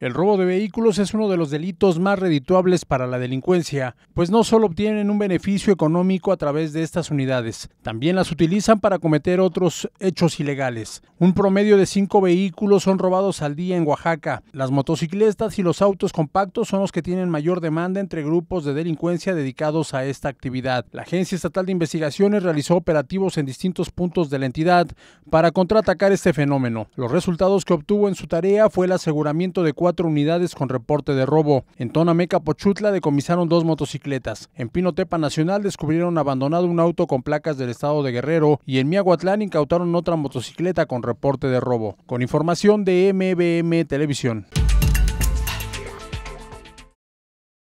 El robo de vehículos es uno de los delitos más redituables para la delincuencia, pues no solo obtienen un beneficio económico a través de estas unidades, también las utilizan para cometer otros hechos ilegales. Un promedio de cinco vehículos son robados al día en Oaxaca. Las motocicletas y los autos compactos son los que tienen mayor demanda entre grupos de delincuencia dedicados a esta actividad. La Agencia Estatal de Investigaciones realizó operativos en distintos puntos de la entidad para contraatacar este fenómeno. Los resultados que obtuvo en su tarea fue el aseguramiento de cuatro cuatro unidades con reporte de robo. En Tonameca, Pochutla, decomisaron dos motocicletas. En Pinotepa Nacional descubrieron abandonado un auto con placas del estado de Guerrero y en Miahuatlán incautaron otra motocicleta con reporte de robo. Con información de MBM Televisión.